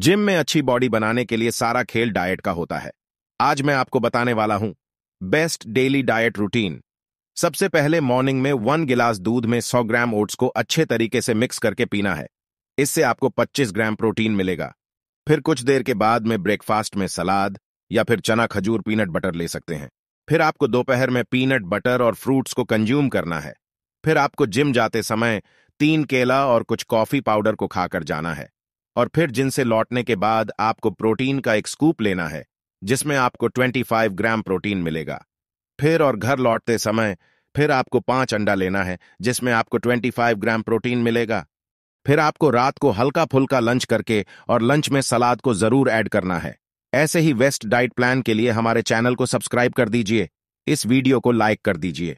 gym में अच्छी body बनाने के लिए सारा खेल डाइट का होता है आज मैं आपको बताने वाला हूं बेस्ट डेली डाइट रूटीन सबसे पहले मॉर्निंग में वन गिलास दूध में 100 ग्राम ओट्स को अच्छे तरीके से मिक्स करके पीना है इससे आपको 25 ग्राम प्रोटीन मिलेगा फिर कुछ देर के बाद में ब्रेकफास्ट में सलाद या फिर चना खजूर पीनट बटर ले सकते हैं फिर आपको दोपहर में पीनट बटर और फ्रूट्स को कंज्यूम करना है फिर आपको जिम जाते समय तीन केला और कुछ कॉफी पाउडर को खाकर जाना है और फिर जिनसे लौटने के बाद आपको प्रोटीन का एक स्कूप लेना है जिसमें आपको 25 ग्राम प्रोटीन मिलेगा फिर और घर लौटते समय फिर आपको पांच अंडा लेना है जिसमें आपको 25 ग्राम प्रोटीन मिलेगा फिर आपको रात को हल्का फुल्का लंच करके और लंच में सलाद को जरूर ऐड करना है ऐसे ही वेस्ट डाइट प्लान के लिए हमारे चैनल को सब्सक्राइब कर दीजिए इस वीडियो को लाइक कर दीजिए